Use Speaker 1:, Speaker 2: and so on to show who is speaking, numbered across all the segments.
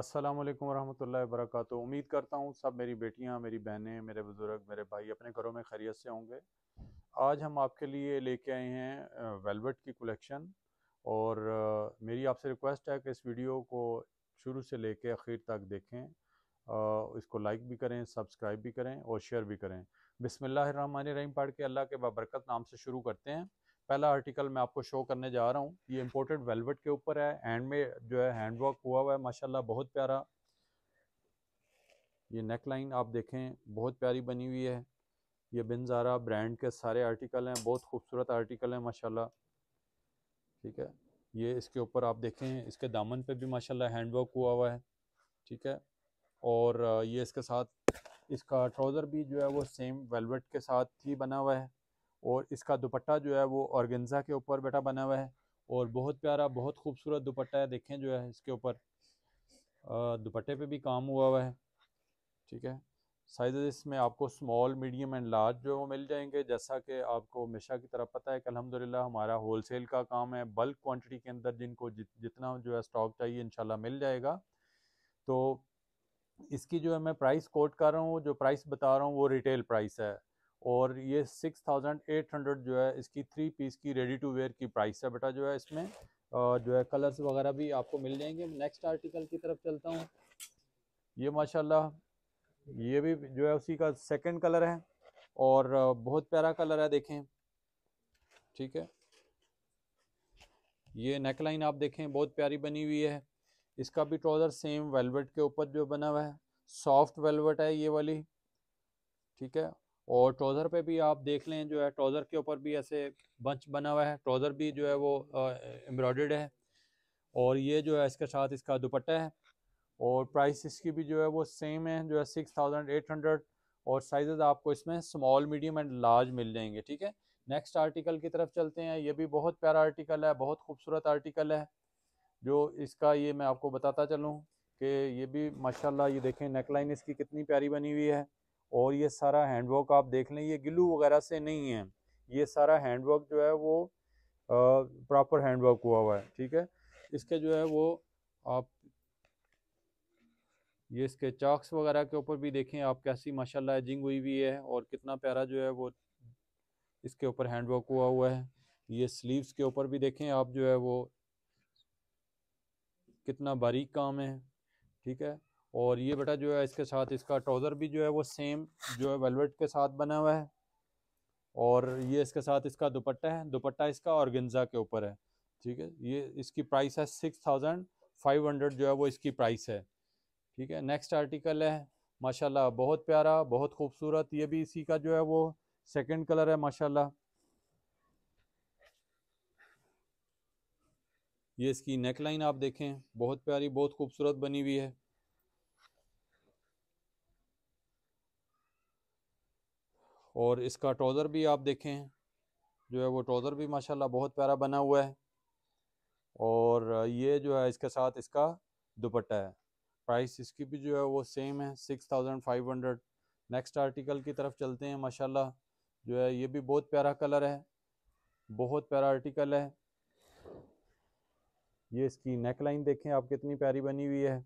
Speaker 1: अस्सलाम वालेकुम रहमतुल्लाहि उम्मीद करता हूँ सब मेरी बेटियाँ मेरी बहनें मेरे बुज़ुर्ग मेरे भाई अपने घरों में खैरियत से होंगे आज हम आपके लिए लेके आए हैं वेलवेट की कलेक्शन और मेरी आपसे रिक्वेस्ट है कि इस वीडियो को शुरू से लेके आखिर तक देखें इसको लाइक भी करें सब्सक्राइब भी करें और शेयर भी करें रही पढ़ के अल्लाह के बाबरकत नाम से शुरू करते हैं पहला आर्टिकल मैं आपको शो करने जा रहा हूँ ये इम्पोर्टेड वेलवेट के ऊपर है हैंड में जो है हैंड वर्क हुआ हुआ है माशाल्लाह बहुत प्यारा ये नेक लाइन आप देखें बहुत प्यारी बनी हुई है ये बिनजारा ब्रांड के सारे आर्टिकल हैं बहुत खूबसूरत आर्टिकल हैं माशाल्लाह ठीक है ये इसके ऊपर आप देखें इसके दामन पे भी माशाल्लाह हैंडवर्क हुआ हुआ है ठीक है और ये इसके साथ इसका ट्राउज़र भी जो है वो सेम वेलवेट के साथ ही बना हुआ है और इसका दुपट्टा जो है वो ऑर्गेंजा के ऊपर बेटा बना हुआ है और बहुत प्यारा बहुत खूबसूरत दुपट्टा है देखें जो है इसके ऊपर दुपट्टे पे भी काम हुआ हुआ है ठीक है साइजेस इसमें आपको स्मॉल मीडियम एंड लार्ज जो वो मिल जाएंगे जैसा कि आपको हमेशा की तरफ पता है कि अलहमदिल्ला हमारा होलसेल का काम है बल्क क्वान्टिटी के अंदर जिनको जित, जितना जो है स्टॉक चाहिए इनशाला मिल जाएगा तो इसकी जो है मैं प्राइस कोट कर रहा हूँ जो प्राइस बता रहा हूँ वो रिटेल प्राइस है और ये 6800 जो है इसकी थ्री पीस की रेडी टू वेयर की प्राइस है बेटा जो है इसमें और जो है कलर्स वगैरह भी आपको मिल जाएंगे नेक्स्ट आर्टिकल की तरफ चलता हूँ ये माशाल्लाह ये भी जो है उसी का सेकंड कलर है और बहुत प्यारा कलर है देखें ठीक है ये नेकलाइन आप देखें बहुत प्यारी बनी हुई है इसका भी ट्राउज़र सेम वेलवेट के ऊपर जो बना हुआ है सॉफ्ट वेलवेट है ये वाली ठीक है और ट्राउज़र पे भी आप देख लें जो है ट्राउज़र के ऊपर भी ऐसे बंच बना हुआ है ट्राउज़र भी जो है वो एम्ब्रॉयड है और ये जो है इसके साथ इसका दुपट्टा है और प्राइस इसकी भी जो है वो सेम है जो है सिक्स थाउजेंड एट हंड्रेड और साइजेस आपको इसमें स्मॉल मीडियम एंड लार्ज मिल जाएंगे ठीक है नेक्स्ट आर्टिकल की तरफ चलते हैं ये भी बहुत प्यारा आर्टिकल है बहुत खूबसूरत आर्टिकल है जो इसका ये मैं आपको बताता चलूँ कि ये भी माशाल्लाह ये देखें नेकलाइन इसकी कितनी प्यारी बनी हुई है और ये सारा हैंडवर्क आप देख लें ये गिलू वगैरह से नहीं है ये सारा हैंडवर्क जो है वो प्रॉपर हैंडवर्क हुआ हुआ है ठीक है इसके जो है वो आप ये इसके चाक्स वगैरह के ऊपर भी देखें आप कैसी माशाल्लाह एजिंग हुई हुई है और कितना प्यारा जो है वो इसके ऊपर हैंडवर्क हुआ हुआ है ये स्लीव्स के ऊपर भी देखें आप जो है वो कितना बारीक काम है ठीक है और ये बेटा जो है इसके साथ इसका ट्राउज़र भी जो है वो सेम जो है वेलवेट के साथ बना हुआ है और ये इसके साथ इसका दुपट्टा है दुपट्टा इसका और गंजा के ऊपर है ठीक है ये इसकी प्राइस है सिक्स थाउजेंड फाइव हंड्रेड जो है वो इसकी प्राइस है ठीक है नेक्स्ट आर्टिकल है माशाल्लाह बहुत प्यारा बहुत खूबसूरत ये भी इसी का जो है वो सेकेंड कलर है माशाल्लाह ये इसकी नेकलाइन आप देखें बहुत प्यारी बहुत खूबसूरत बनी हुई है और इसका ट्रोज़र भी आप देखें जो है वो ट्रोज़र भी माशाल्लाह बहुत प्यारा बना हुआ है और ये जो है इसके साथ इसका दुपट्टा है प्राइस इसकी भी जो है वो सेम है six thousand five hundred next article की तरफ चलते हैं माशाल्लाह जो है ये भी बहुत प्यारा कलर है बहुत प्यारा आर्टिकल है ये इसकी नेक लाइन देखें आप कितनी प्यारी बनी हुई है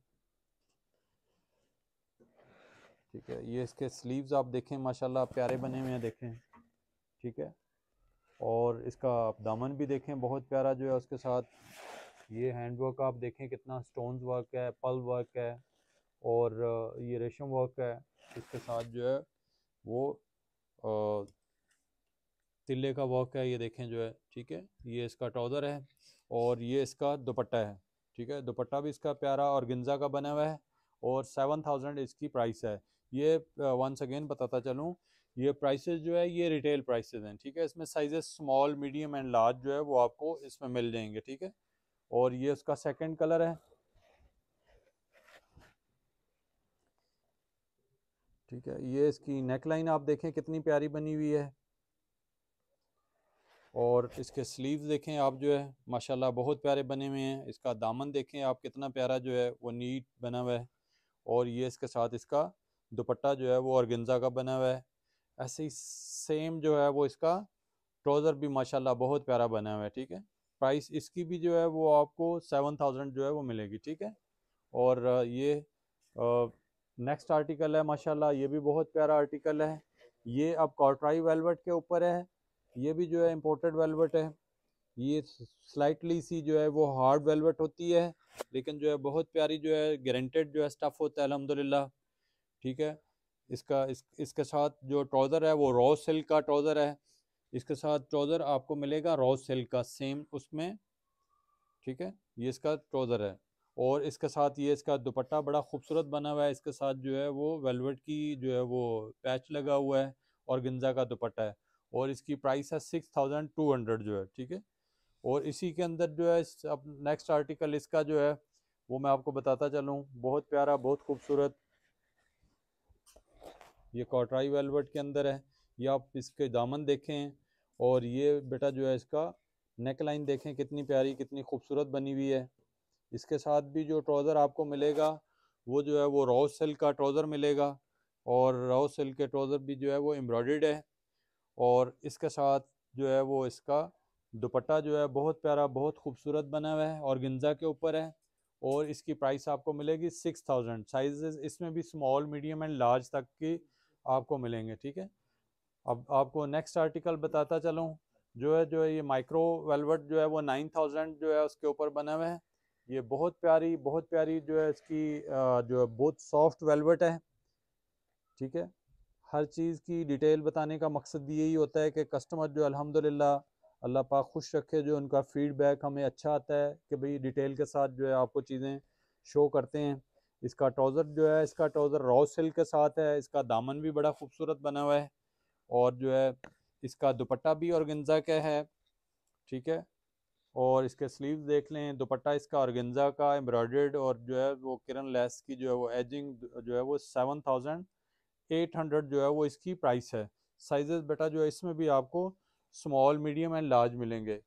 Speaker 1: ठीक है ये इसके स्लीव्स आप देखें माशाल्लाह प्यारे बने हुए हैं देखें ठीक है और इसका आप दामन भी देखें बहुत प्यारा जो है उसके साथ ये हैंड वर्क आप देखें कितना स्टोन वर्क है पल वर्क है और ये रेशम वर्क है इसके साथ जो है वो आ, तिले का वर्क है ये देखें जो है ठीक है ये इसका ट्राउज़र है और ये इसका दुपट्टा है ठीक है दुपट्टा भी इसका प्यारा और गिंजा का बना हुआ है और सेवन थाउजेंड इसकी प्राइस है ये वंस अगेन बताता चलूँ ये प्राइसेस जो है ये रिटेल प्राइसेस हैं ठीक है इसमें sizes small medium and large जो है वो आपको इसमें मिल जाएंगे ठीक है और ये उसका सेकेंड कलर है ठीक है ये इसकी नेक लाइन आप देखें कितनी प्यारी बनी हुई है और इसके स्लीव्स देखें आप जो है माशाल्लाह बहुत प्यारे बने हुए हैं इसका दामन देखें आप कितना प्यारा जो है वो नीट बना हुआ है और ये इसके साथ इसका दुपट्टा जो है वो औरगेंजा का बना हुआ है ऐसे ही सेम जो है वो इसका ट्राउज़र भी माशाल्लाह बहुत प्यारा बना हुआ है ठीक है प्राइस इसकी भी जो है वो आपको सेवन थाउजेंड जो है वो मिलेगी ठीक है और ये नेक्स्ट आर्टिकल है माशाल्लाह ये भी बहुत प्यारा आर्टिकल है ये अब कॉटराई वेलवेट के ऊपर है ये भी जो है इम्पोर्टेड वेलवेट है ये स्लाइटली सी जो है वो हार्ड वेलवेट होती है लेकिन जो है बहुत प्यारी जो है गारंटेड जो है स्टफ़ होता है अलहमदिल्ला ठीक है इसका इस इसके साथ जो ट्राउज़र है वो रॉ सिल्क का ट्राउज़र है इसके साथ ट्राउज़र आपको मिलेगा रॉ सिल्क का सेम उसमें ठीक है ये इसका ट्राउज़र है और इसके साथ ये इसका दुपट्टा बड़ा खूबसूरत बना हुआ है इसके साथ जो है वो वेलवेट की जो है वो पैच लगा हुआ है और गंजा का दुपट्टा है और इसकी प्राइस है सिक्स थाउजेंड टू हंड्रेड जो है ठीक है और इसी के अंदर जो है अब नेक्स्ट आर्टिकल इसका जो है वो मैं आपको बताता चलूँ बहुत प्यारा बहुत खूबसूरत ये कॉटराई वेलवेट के अंदर है ये आप इसके दामन देखें और ये बेटा जो है इसका नेक लाइन देखें कितनी प्यारी कितनी खूबसूरत बनी हुई है इसके साथ भी जो ट्राउज़र आपको मिलेगा वो जो है वो राउ सिल्क का ट्राउज़र मिलेगा और राउ सिल्क के ट्राउज़र भी जो है वो एम्ब्रॉयड है और इसके साथ जो है वो इसका दुपट्टा जो है बहुत प्यारा बहुत खूबसूरत बना हुआ है और गंजा के ऊपर है और इसकी प्राइस आपको मिलेगी सिक्स थाउजेंड साइज इसमें भी स्मॉल मीडियम एंड लार्ज तक की आपको मिलेंगे ठीक है अब आपको नेक्स्ट आर्टिकल बताता चलूँ जो है जो है ये माइक्रो वेलवेट जो है वो नाइन थाउजेंड जो है उसके ऊपर बना हुआ है ये बहुत प्यारी बहुत प्यारी जो है इसकी जो है बहुत सॉफ्ट वेलवेट है ठीक है हर चीज़ की डिटेल बताने का मकसद यही होता है कि कस्टमर जो अल्हम्दुलिल्लाह अल्लाह पाक खुश रखे जो उनका फीडबैक हमें अच्छा आता है कि भाई डिटेल के साथ जो है आपको चीज़ें शो करते हैं इसका ट्राउज़र जो है इसका ट्राउज़र रॉ सिल्क के साथ है इसका दामन भी बड़ा खूबसूरत बना हुआ है और जो है इसका दुपट्टा भी औरगेंजा का है ठीक है और इसके स्लीव्स देख लें दुपट्टा इसका औरगेंजा का एम्ब्रॉयड और जो है वो किरण लेस की जो है वो एजिंग जो है वो सेवन थाउजेंड एट हंड्रेड जो है वो इसकी प्राइस है साइजेस बेटा जो है इसमें भी आपको स्मॉल मीडियम एंड लार्ज मिलेंगे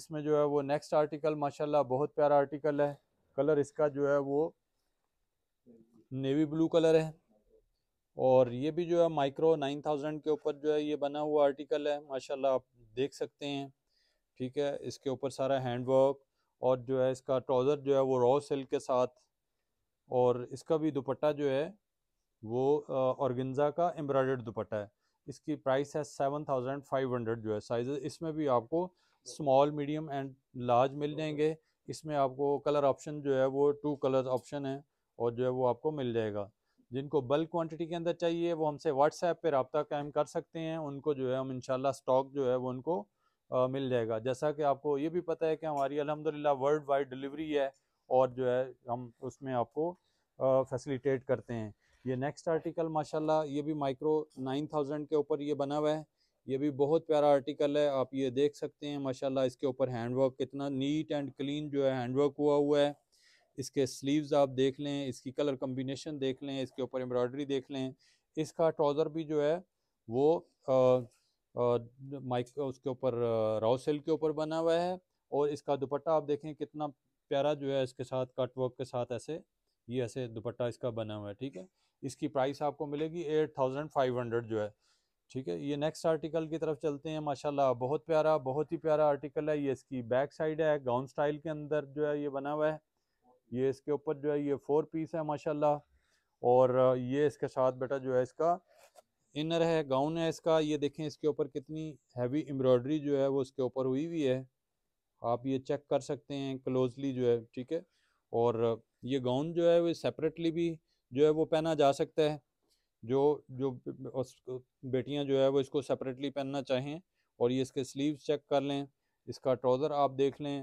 Speaker 1: इसमें जो है वो नेक्स्ट आर्टिकल माशाल्लाह बहुत प्यारा आर्टिकल है कलर इसका जो है वो नेवी ब्लू कलर है और ये भी जो है माइक्रो नाइन थाउजेंड के ऊपर जो है ये बना हुआ आर्टिकल है माशाल्लाह आप देख सकते हैं ठीक है इसके ऊपर सारा हैंड वर्क और जो है इसका ट्राउज़र जो है वो रॉ सिल्क के साथ और इसका भी दुपट्टा जो है वो औरगिंजा का एम्ब्रॉयडर्ड दुपट्टा है इसकी प्राइस है सेवन थाउजेंड फाइव हंड्रेड जो है साइज इसमें भी आपको स्मॉल मीडियम एंड लार्ज मिल जाएंगे इसमें आपको कलर ऑप्शन जो है वो टू कलर ऑप्शन है और जो है वो आपको मिल जाएगा जिनको बल्क क्वांटिटी के अंदर चाहिए वो हमसे व्हाट्सएप पे रबता कायम कर सकते हैं उनको जो है हम इनशाला स्टॉक जो है वो उनको आ, मिल जाएगा जैसा कि आपको ये भी पता है कि हमारी अलहमदिल्ला वर्ल्ड वाइड डिलीवरी है और जो है हम उसमें आपको फैसिलिटेट करते हैं ये नेक्स्ट आर्टिकल माशाल्लाह ये भी माइक्रो नाइन थाउजेंड के ऊपर ये बना हुआ है ये भी बहुत प्यारा आर्टिकल है आप ये देख सकते हैं माशाला इसके ऊपर हैंडवर्क कितना नीट एंड क्लीन जो है हैंडवर्क हुआ हुआ है इसके स्लीव्स आप देख लें इसकी कलर कम्बिनेशन देख लें इसके ऊपर एम्ब्रॉयडरी देख लें इसका ट्राउज़र भी जो है वो माइक उसके ऊपर राउ सेल के ऊपर बना हुआ है और इसका दुपट्टा आप देखें कितना प्यारा जो है इसके साथ कट वर्क के साथ ऐसे ये ऐसे दुपट्टा इसका बना हुआ है ठीक है इसकी प्राइस आपको मिलेगी एट थाउजेंड फाइव हंड्रेड जो है ठीक है ये नेक्स्ट आर्टिकल की तरफ चलते हैं माशाल्लाह बहुत प्यारा बहुत ही प्यारा आर्टिकल है ये इसकी बैक साइड है गाउन स्टाइल के अंदर जो है ये बना हुआ है ये इसके ऊपर जो है ये फोर पीस है माशाल्लाह और ये इसके साथ बेटा जो है इसका इनर है गाउन है इसका ये देखें इसके ऊपर कितनी हैवी एम्ब्रॉयडरी जो है वो इसके ऊपर हुई हुई है आप ये चेक कर सकते हैं क्लोजली जो है ठीक है और ये गाउन जो है वो सेपरेटली भी जो है वो पहना जा सकता है जो जो बेटियां जो है वो इसको सेपरेटली पहनना चाहें और ये इसके स्लीव्स चेक कर लें इसका ट्राउज़र आप देख लें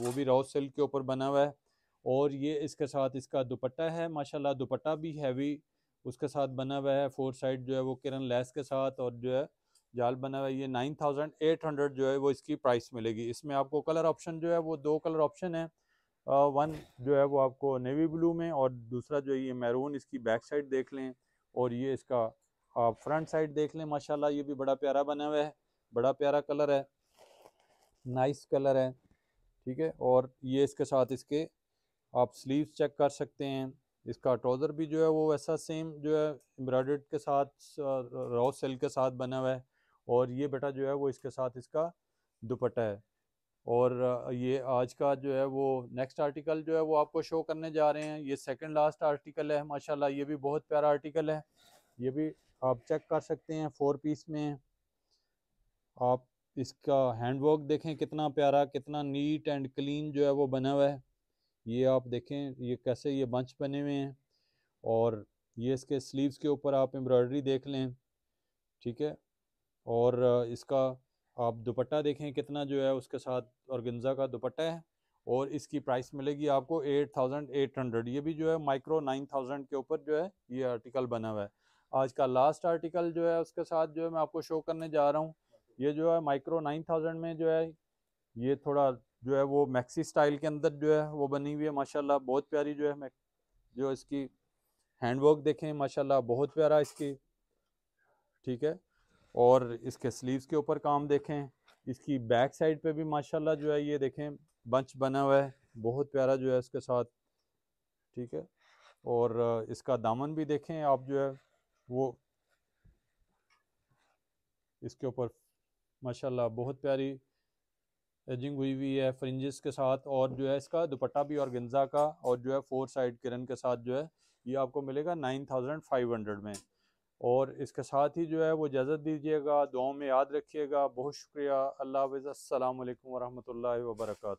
Speaker 1: वो भी राउ सिल्क के ऊपर बना हुआ है और ये इसके साथ इसका दुपट्टा है माशाल्लाह दुपट्टा भी हैवी उसके साथ बना हुआ है फोर साइड जो है वो किरण लेस के साथ और जो है जाल बना हुआ है ये नाइन थाउजेंड एट हंड्रेड जो है वो इसकी प्राइस मिलेगी इसमें आपको कलर ऑप्शन जो है वो दो कलर ऑप्शन है आ, वन जो है वो आपको नेवी ब्लू में और दूसरा जो है ये मैरून इसकी बैक साइड देख लें और ये इसका आप फ्रंट साइड देख लें माशाल्लाह ये भी बड़ा प्यारा बना हुआ है बड़ा प्यारा कलर है नाइस कलर है ठीक है और ये इसके साथ इसके आप स्लीव चेक कर सकते हैं इसका ट्राउज़र भी जो है वो वैसा सेम जो है एम्ब्रॉयड के साथ रॉ सिल्क के साथ बना हुआ है और ये बेटा जो है वो इसके साथ इसका दुपट्टा है और ये आज का जो है वो नेक्स्ट आर्टिकल जो है वो आपको शो करने जा रहे हैं ये सेकंड लास्ट आर्टिकल है माशाल्लाह ये भी बहुत प्यारा आर्टिकल है ये भी आप चेक कर सकते हैं फोर पीस में आप इसका हैंडवर्क देखें कितना प्यारा कितना नीट एंड क्लीन जो है वो बना हुआ है ये आप देखें ये कैसे ये बंच बने हुए हैं और ये इसके स्लीव्स के ऊपर आप एम्ब्रॉयडरी देख लें ठीक है और इसका आप दुपट्टा देखें कितना जो है उसके साथ औरगंजा का दुपट्टा है और इसकी प्राइस मिलेगी आपको एट थाउजेंड एट हंड्रेड ये भी जो है माइक्रो नाइन थाउजेंड के ऊपर जो है ये आर्टिकल बना हुआ है आज का लास्ट आर्टिकल जो है उसके साथ जो है मैं आपको शो करने जा रहा हूँ ये जो है माइक्रो नाइन थाउजेंड में जो है ये थोड़ा जो है वो मैक्सी स्टाइल के अंदर जो है वो बनी हुई है माशाल्लाह बहुत प्यारी जो है जो इसकी हैंडवर्क देखें माशाल्लाह बहुत प्यारा इसकी ठीक है और इसके स्लीव्स के ऊपर काम देखें इसकी बैक साइड पे भी माशाल्लाह जो है ये देखें बंच बना हुआ है बहुत प्यारा जो है इसके साथ ठीक है और इसका दामन भी देखें आप जो है वो इसके ऊपर माशाल्लाह बहुत प्यारी एजिंग हुई हुई है फ्रिंजेस के साथ और जो है इसका दुपट्टा भी ऑर्गेन्जा का और जो है फोर साइड किरण के साथ जो है ये आपको मिलेगा नाइन थाउजेंड फाइव हंड्रेड में और इसके साथ ही जो है वो इजाज़त दीजिएगा दुआओं में याद रखिएगा बहुत शुक्रिया अल्लाह हाफ़ अल्लाम वरहमल वर्का